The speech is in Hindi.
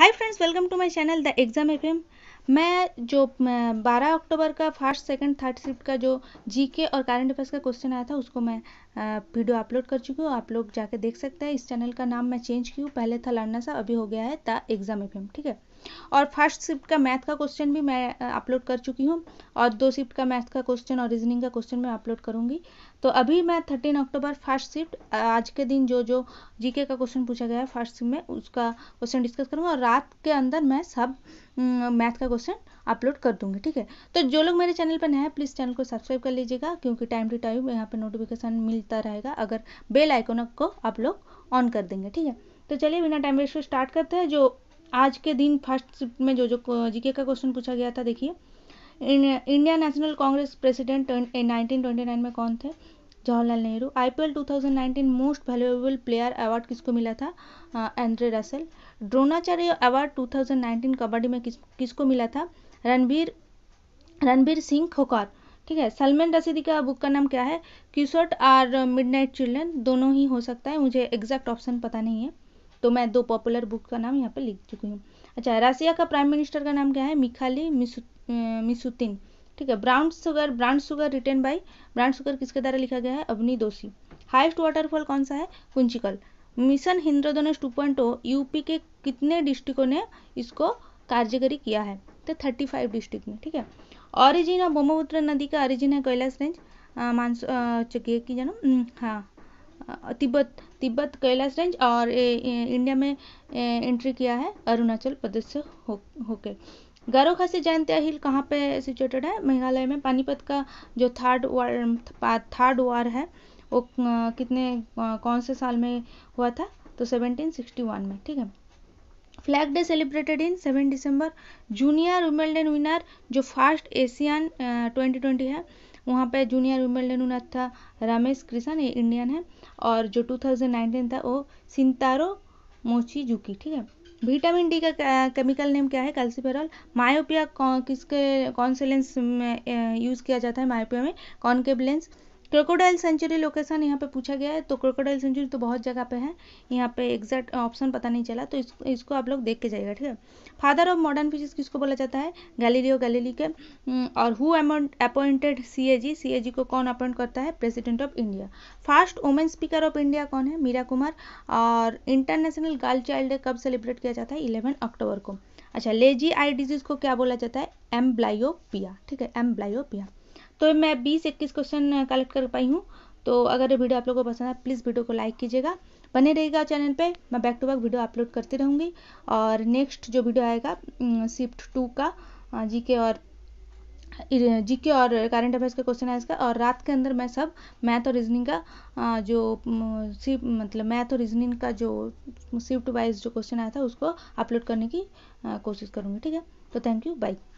hi friends welcome to my channel the exam F मैं जो बारह अक्टूबर का फर्स्ट सेकंड थर्ड शिफ्ट का जो जीके और करंट अफेयर्स का क्वेश्चन आया था उसको मैं वीडियो अपलोड कर चुकी हूँ आप लोग जाके देख सकते हैं इस चैनल का नाम मैं चेंज की हूँ पहले था लड़ना सा अभी हो गया है द एग्जाम एफ ठीक है और फर्स्ट शिफ्ट का मैथ का क्वेश्चन भी मैं अपलोड कर चुकी हूँ और दो शिफ्ट का मैथ का क्वेश्चन और रीजनिंग का क्वेश्चन मैं अपलोड करूँगी तो अभी मैं थर्टीन अक्टूबर फर्स्ट शिफ्ट आज के दिन जो जो जीके का क्वेश्चन पूछा गया है फर्स्ट शिफ्ट में उसका क्वेश्चन डिस्कस करूँगा और रात के अंदर मैं सब मैथ का क्वेश्चन अपलोड कर दूंगी ठीक है तो जो लोग मेरे चैनल पर नए हैं प्लीज़ चैनल को सब्सक्राइब कर लीजिएगा क्योंकि टाइम टू टाइम यहाँ पर नोटिफिकेशन मिलता रहेगा अगर बेल आइकोन को आप लोग ऑन कर देंगे ठीक है तो चलिए बिना टाइम वेस्ट स्टार्ट करते हैं जो आज के दिन फर्स्ट शिफ्ट में जो जो जीके का क्वेश्चन पूछा गया था देखिए India National Congress president nineteen nine में कौन थे Jawaharlal Nehru thousand nineteen most valuable player award किसको मिला था Andre Russell Dronacharya award nineteen kabaddi में किस किसको मिला था रणबीर रणबीर सिंह खोकार ठीक है सलमान रसीदी का बुक का नाम क्या है क्यूसट और मिडनाइट चिल्ड्रन दोनों ही हो सकता है मुझे एग्जैक्ट ऑप्शन पता नहीं है तो मैं दो पॉपुलर बुक का नाम यहाँ पर लिख चुकी हूँ अच्छा रसिया का प्राइम मिनिस्टर का नाम क्या है मिखाली अं, मिसुतिन ठीक है brown sugar brown sugar written by brown sugar किसके द्वारा लिखा गया है अवनी दोषी हाइस्ट वाटरफॉल कौन सा है Kunchikal mission Indradhanush two point UP के कितने डिस्ट्रिक्टों ने इसको कार्यकारी किया है तो थर्टी फाइव डिस्ट्रिक्ट में ठीक है ऑरिजिन और ब्रह्मपुत्र नदी का ऑरिजिन है कैलाश रेंज अं, मानसू अं, चुकी की कि हाँ तिब्बत तिब्बत कैलाश रेंज और ए, ए, इंडिया में ए, एंट्री किया है अरुणाचल प्रदेश से हो, गारो खासी जयंतिया हिल कहाँ पे सिचुएटेड है मेघालय में पानीपत का जो थर्ड वार थर्ड वार है वो कितने कौन से साल में हुआ था तो 1761 में ठीक है flag day celebrated in 7 December junior Wimbledon winner जो फर्स्ट एशियन 2020 है वहाँ पर जूनियर विंबलडन विनर था रमेश कृष्ण इंडियन है और जो 2019 था वो सिंतारो मोची जूकी ठीक है विटामिन डी का केमिकल नेम क्या है कैल्सिफेरॉल मायोपिया किसके कौन से लेंस में यूज़ किया जाता है मायोपिया में concave lens crocodile sanctuary location यहाँ पे पूछा गया है तो क्रोकोडाइल सेंचुरी तो बहुत जगह पे है यहाँ पे एग्जैक्ट ऑप्शन पता नहीं चला तो इस, इसको आप लोग देख के जाइएगा ठीक है फादर ऑफ मॉडर्न फिजिक्स किसको बोला जाता है गैलीलियो गैलीली के और हु अपॉइंटेड सी ए जी सी ए जी को कौन अपॉइंट करता है president of India first women speaker of India कौन है मीरा कुमार और इंटरनेशनल गर्ल चाइल्ड डे कब सेलिब्रेट किया जाता है इलेवन अक्टूबर को अच्छा लेजी आई डिजीज को क्या बोला जाता है एम ब्लाइओपिया ठीक है एम ब्लाइओपिया तो मैं बीस इक्कीस क्वेश्चन कलेक्ट कर पाई हूँ तो अगर ये वीडियो आप लोगों को पसंद है प्लीज़ वीडियो को लाइक कीजिएगा बने रहेगा चैनल पे मैं back to back video upload करती रहूँगी और नेक्स्ट जो वीडियो आएगा शिफ्ट टू का जीके और जीके और करंट अफेयर्स का क्वेश्चन आएगा इसका और रात के अंदर मैं सब मैथ और मतलब रीजनिंग का जो सिर्फ मतलब मैथ और रीजनिंग का जो शिफ्ट वाइज जो क्वेश्चन आया था उसको अपलोड करने की कोशिश करूँगी ठीक है तो थैंक यू बाई